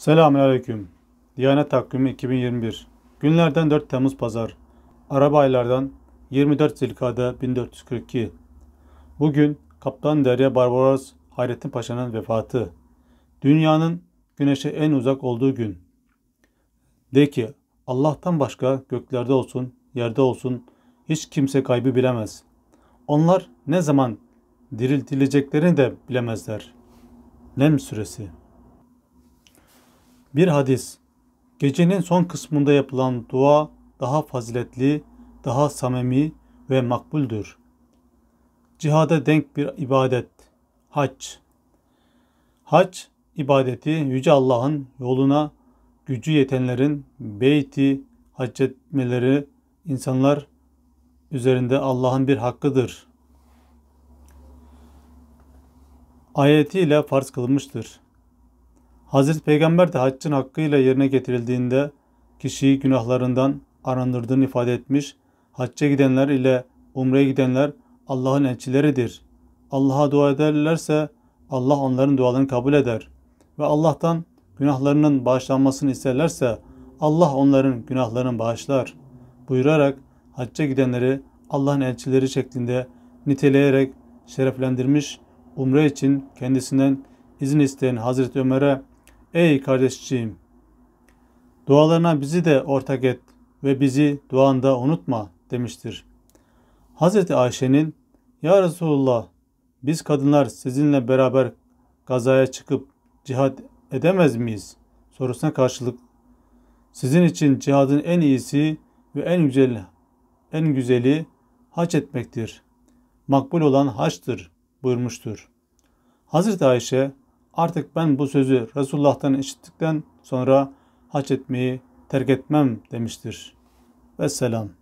Selamünaleyküm. Diyanet Takvimi 2021. Günlerden 4 Temmuz Pazar. Arabaylardan aylardan 24 Zilkade 1442. Bugün Kaptan Derya Barbaros Hayrettin Paşa'nın vefatı. Dünyanın güneşe en uzak olduğu gün. De ki Allah'tan başka göklerde olsun, yerde olsun hiç kimse kaybı bilemez. Onlar ne zaman diriltileceklerini de bilemezler. Nem suresi bir hadis. Gecenin son kısmında yapılan dua daha faziletli, daha samimi ve makbuldür. Cihada denk bir ibadet. Hac. Hac ibadeti Yüce Allah'ın yoluna gücü yetenlerin beyti hac etmeleri insanlar üzerinde Allah'ın bir hakkıdır. Ayetiyle farz kılınmıştır. Hazreti Peygamber de haccın hakkıyla yerine getirildiğinde kişiyi günahlarından arındırdığını ifade etmiş. Hacca gidenler ile umreye gidenler Allah'ın elçileridir. Allah'a dua ederlerse Allah onların dualarını kabul eder. Ve Allah'tan günahlarının bağışlanmasını isterlerse Allah onların günahlarını bağışlar. Buyurarak hacca gidenleri Allah'ın elçileri şeklinde niteleyerek şereflendirmiş, umre için kendisinden izin isteyen Hazreti Ömer'e Ey kardeşciğim! Dualarına bizi de ortak et ve bizi duanda unutma demiştir. Hz. Ayşe'nin Ya Resulullah biz kadınlar sizinle beraber gazaya çıkıp cihat edemez miyiz? sorusuna karşılık sizin için cihadın en iyisi ve en güzel en güzeli haç etmektir. Makbul olan haçtır buyurmuştur. Hazreti Ayşe Artık ben bu sözü Resulullah'tan işittikten sonra hac etmeyi terk etmem demiştir. Vesselam.